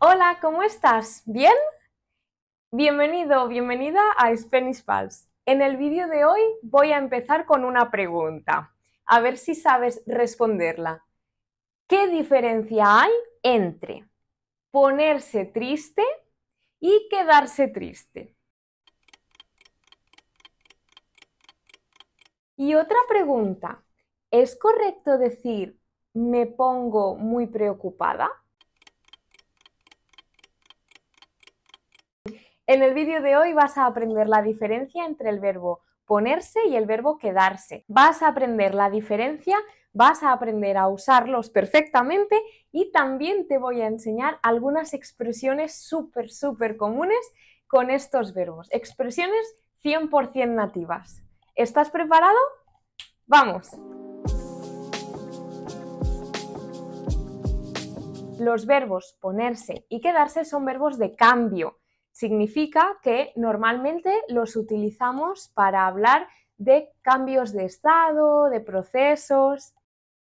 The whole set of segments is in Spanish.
Hola, ¿cómo estás? ¿Bien? Bienvenido o bienvenida a Spanish Pals. En el vídeo de hoy voy a empezar con una pregunta, a ver si sabes responderla. ¿Qué diferencia hay entre ponerse triste y quedarse triste? Y otra pregunta, ¿es correcto decir me pongo muy preocupada? En el vídeo de hoy vas a aprender la diferencia entre el verbo ponerse y el verbo quedarse. Vas a aprender la diferencia, vas a aprender a usarlos perfectamente y también te voy a enseñar algunas expresiones súper, súper comunes con estos verbos. Expresiones 100% nativas. ¿Estás preparado? ¡Vamos! Los verbos ponerse y quedarse son verbos de cambio Significa que normalmente los utilizamos para hablar de cambios de estado, de procesos.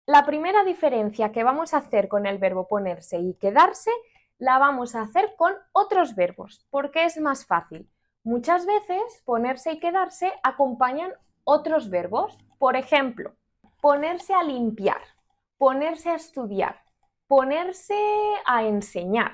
La primera diferencia que vamos a hacer con el verbo ponerse y quedarse la vamos a hacer con otros verbos, porque es más fácil. Muchas veces ponerse y quedarse acompañan otros verbos. Por ejemplo, ponerse a limpiar, ponerse a estudiar, ponerse a enseñar.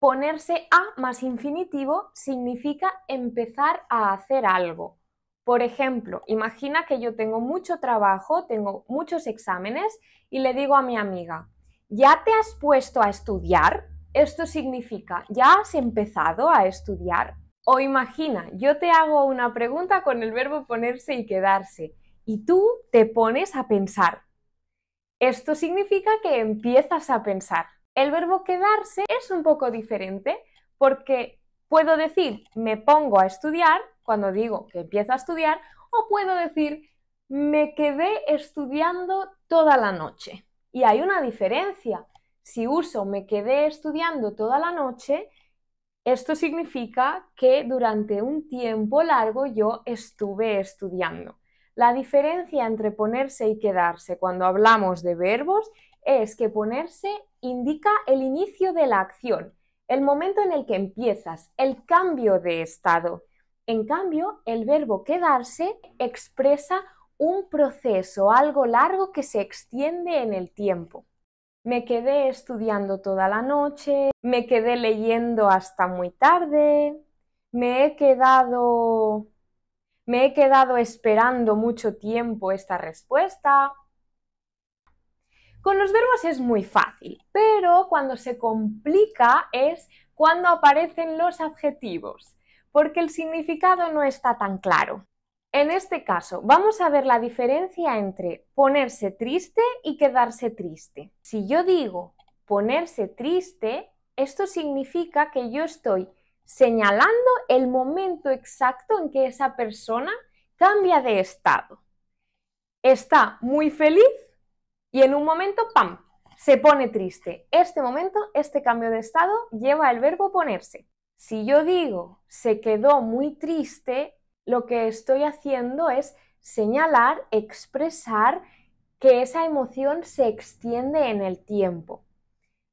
Ponerse a más infinitivo significa empezar a hacer algo. Por ejemplo, imagina que yo tengo mucho trabajo, tengo muchos exámenes y le digo a mi amiga, ¿ya te has puesto a estudiar? Esto significa, ¿ya has empezado a estudiar? O imagina, yo te hago una pregunta con el verbo ponerse y quedarse y tú te pones a pensar. Esto significa que empiezas a pensar. El verbo quedarse es un poco diferente porque puedo decir me pongo a estudiar cuando digo que empiezo a estudiar o puedo decir me quedé estudiando toda la noche. Y hay una diferencia. Si uso me quedé estudiando toda la noche, esto significa que durante un tiempo largo yo estuve estudiando. La diferencia entre ponerse y quedarse cuando hablamos de verbos es que ponerse indica el inicio de la acción, el momento en el que empiezas, el cambio de estado. En cambio, el verbo quedarse expresa un proceso, algo largo que se extiende en el tiempo. Me quedé estudiando toda la noche, me quedé leyendo hasta muy tarde, me he quedado me he quedado esperando mucho tiempo esta respuesta. Con los verbos es muy fácil, pero cuando se complica es cuando aparecen los adjetivos, porque el significado no está tan claro. En este caso, vamos a ver la diferencia entre ponerse triste y quedarse triste. Si yo digo ponerse triste, esto significa que yo estoy señalando el momento exacto en que esa persona cambia de estado. Está muy feliz y en un momento, ¡pam!, se pone triste. Este momento, este cambio de estado, lleva el verbo ponerse. Si yo digo se quedó muy triste, lo que estoy haciendo es señalar, expresar que esa emoción se extiende en el tiempo.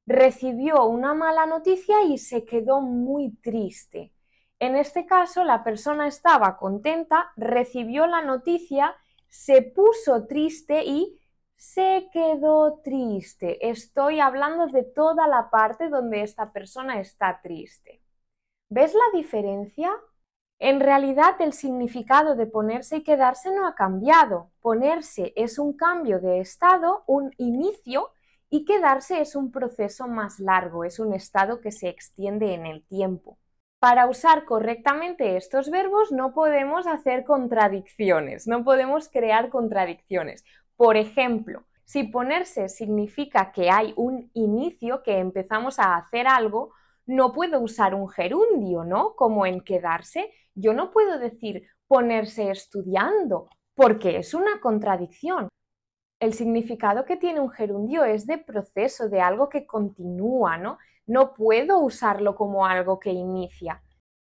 Recibió una mala noticia y se quedó muy triste. En este caso, la persona estaba contenta, recibió la noticia, se puso triste y se quedó triste. Estoy hablando de toda la parte donde esta persona está triste. ¿Ves la diferencia? En realidad el significado de ponerse y quedarse no ha cambiado. Ponerse es un cambio de estado, un inicio, y quedarse es un proceso más largo, es un estado que se extiende en el tiempo. Para usar correctamente estos verbos no podemos hacer contradicciones, no podemos crear contradicciones. Por ejemplo, si ponerse significa que hay un inicio, que empezamos a hacer algo, no puedo usar un gerundio, ¿no? Como en quedarse. Yo no puedo decir ponerse estudiando, porque es una contradicción. El significado que tiene un gerundio es de proceso, de algo que continúa, ¿no? No puedo usarlo como algo que inicia.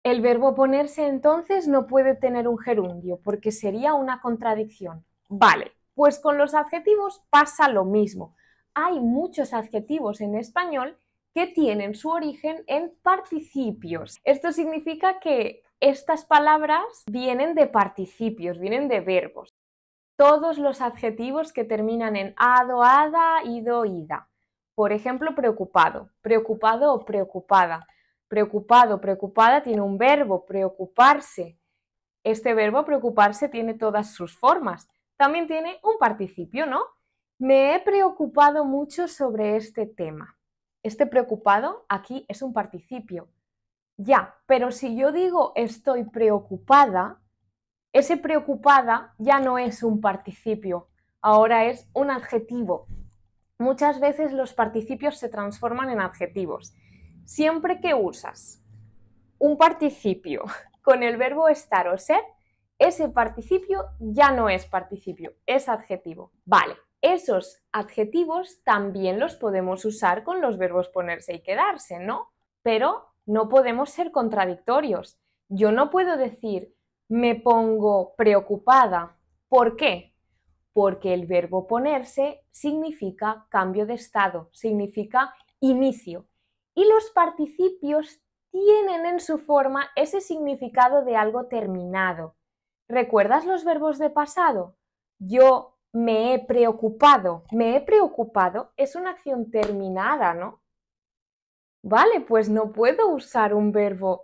El verbo ponerse entonces no puede tener un gerundio, porque sería una contradicción. Vale, pues con los adjetivos pasa lo mismo. Hay muchos adjetivos en español que tienen su origen en participios. Esto significa que estas palabras vienen de participios, vienen de verbos. Todos los adjetivos que terminan en ado, ada, ido, ida. Por ejemplo, preocupado, preocupado o preocupada. Preocupado, preocupada tiene un verbo, preocuparse. Este verbo preocuparse tiene todas sus formas también tiene un participio, ¿no? Me he preocupado mucho sobre este tema. Este preocupado aquí es un participio. Ya, pero si yo digo estoy preocupada, ese preocupada ya no es un participio, ahora es un adjetivo. Muchas veces los participios se transforman en adjetivos. Siempre que usas un participio con el verbo estar o ser, ese participio ya no es participio, es adjetivo. Vale, esos adjetivos también los podemos usar con los verbos ponerse y quedarse, ¿no? Pero no podemos ser contradictorios. Yo no puedo decir me pongo preocupada. ¿Por qué? Porque el verbo ponerse significa cambio de estado, significa inicio. Y los participios tienen en su forma ese significado de algo terminado. ¿Recuerdas los verbos de pasado? Yo me he preocupado. Me he preocupado es una acción terminada, ¿no? Vale, pues no puedo usar un verbo,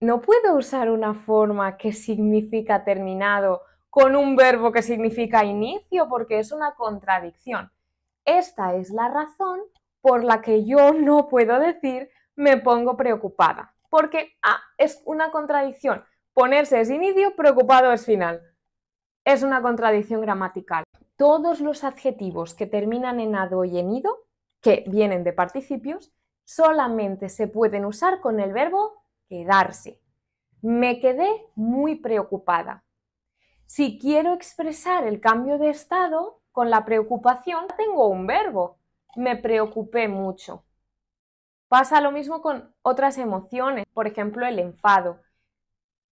no puedo usar una forma que significa terminado con un verbo que significa inicio porque es una contradicción. Esta es la razón por la que yo no puedo decir me pongo preocupada, porque ah, es una contradicción. Ponerse es inicio, preocupado es final. Es una contradicción gramatical. Todos los adjetivos que terminan en ado y en ido, que vienen de participios, solamente se pueden usar con el verbo quedarse. Me quedé muy preocupada. Si quiero expresar el cambio de estado con la preocupación, tengo un verbo. Me preocupé mucho. Pasa lo mismo con otras emociones, por ejemplo, el enfado.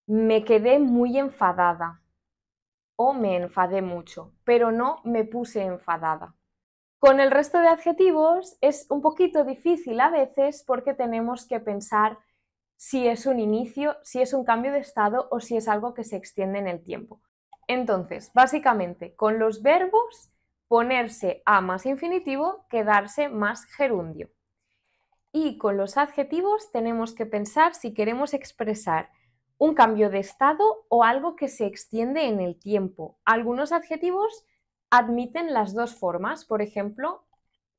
Me quedé muy enfadada o me enfadé mucho, pero no me puse enfadada. Con el resto de adjetivos es un poquito difícil a veces porque tenemos que pensar si es un inicio, si es un cambio de estado o si es algo que se extiende en el tiempo. Entonces, básicamente, con los verbos, ponerse a más infinitivo, quedarse más gerundio. Y con los adjetivos tenemos que pensar si queremos expresar un cambio de estado o algo que se extiende en el tiempo. Algunos adjetivos admiten las dos formas, por ejemplo,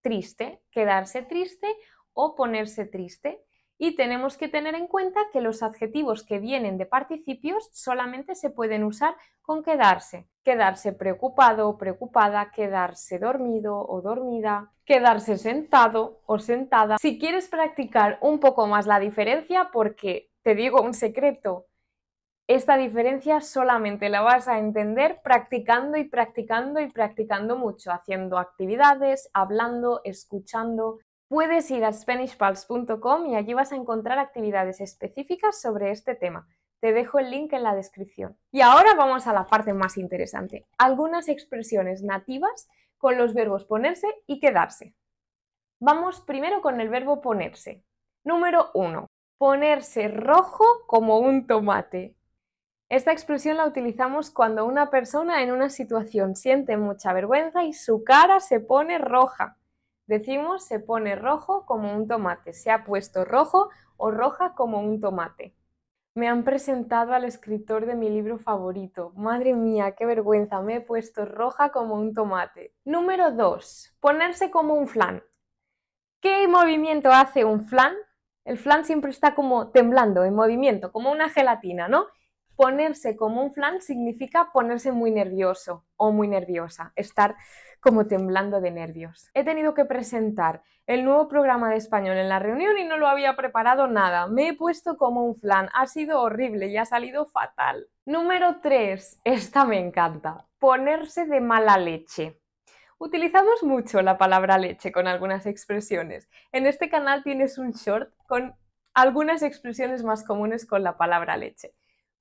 triste, quedarse triste o ponerse triste. Y tenemos que tener en cuenta que los adjetivos que vienen de participios solamente se pueden usar con quedarse. Quedarse preocupado o preocupada, quedarse dormido o dormida, quedarse sentado o sentada. Si quieres practicar un poco más la diferencia, porque te digo un secreto, esta diferencia solamente la vas a entender practicando y practicando y practicando mucho, haciendo actividades, hablando, escuchando. Puedes ir a SpanishPals.com y allí vas a encontrar actividades específicas sobre este tema. Te dejo el link en la descripción. Y ahora vamos a la parte más interesante, algunas expresiones nativas con los verbos ponerse y quedarse. Vamos primero con el verbo ponerse. Número 1 ponerse rojo como un tomate. Esta expresión la utilizamos cuando una persona en una situación siente mucha vergüenza y su cara se pone roja. Decimos se pone rojo como un tomate, se ha puesto rojo o roja como un tomate. Me han presentado al escritor de mi libro favorito. Madre mía, qué vergüenza, me he puesto roja como un tomate. Número 2. Ponerse como un flan. ¿Qué movimiento hace un flan? El flan siempre está como temblando, en movimiento, como una gelatina, ¿no? Ponerse como un flan significa ponerse muy nervioso o muy nerviosa, estar como temblando de nervios. He tenido que presentar el nuevo programa de español en la reunión y no lo había preparado nada. Me he puesto como un flan, ha sido horrible y ha salido fatal. Número 3, esta me encanta, ponerse de mala leche. Utilizamos mucho la palabra leche con algunas expresiones. En este canal tienes un short con algunas expresiones más comunes con la palabra leche.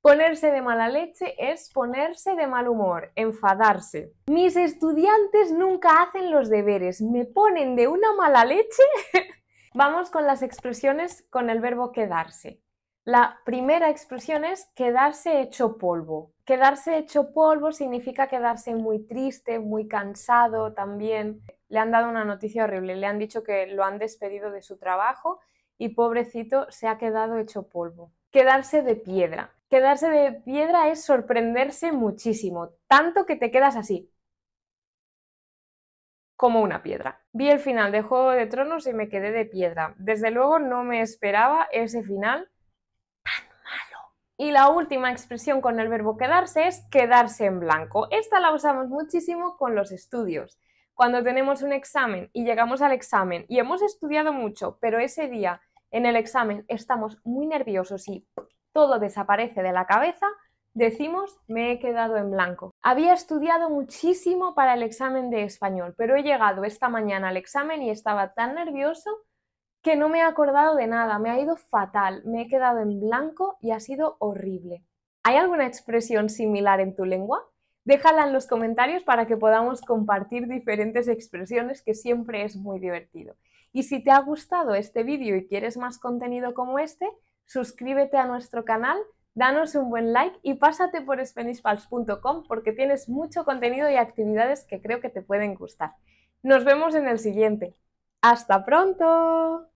Ponerse de mala leche es ponerse de mal humor, enfadarse. Mis estudiantes nunca hacen los deberes, me ponen de una mala leche. Vamos con las expresiones con el verbo quedarse. La primera expresión es quedarse hecho polvo. Quedarse hecho polvo significa quedarse muy triste, muy cansado también. Le han dado una noticia horrible, le han dicho que lo han despedido de su trabajo y pobrecito se ha quedado hecho polvo. Quedarse de piedra. Quedarse de piedra es sorprenderse muchísimo, tanto que te quedas así, como una piedra. Vi el final de Juego de Tronos y me quedé de piedra. Desde luego no me esperaba ese final y la última expresión con el verbo quedarse es quedarse en blanco. Esta la usamos muchísimo con los estudios. Cuando tenemos un examen y llegamos al examen y hemos estudiado mucho, pero ese día en el examen estamos muy nerviosos y todo desaparece de la cabeza, decimos me he quedado en blanco. Había estudiado muchísimo para el examen de español, pero he llegado esta mañana al examen y estaba tan nervioso que no me he acordado de nada, me ha ido fatal, me he quedado en blanco y ha sido horrible. ¿Hay alguna expresión similar en tu lengua? Déjala en los comentarios para que podamos compartir diferentes expresiones que siempre es muy divertido. Y si te ha gustado este vídeo y quieres más contenido como este, suscríbete a nuestro canal, danos un buen like y pásate por SpanishPals.com porque tienes mucho contenido y actividades que creo que te pueden gustar. Nos vemos en el siguiente. ¡Hasta pronto!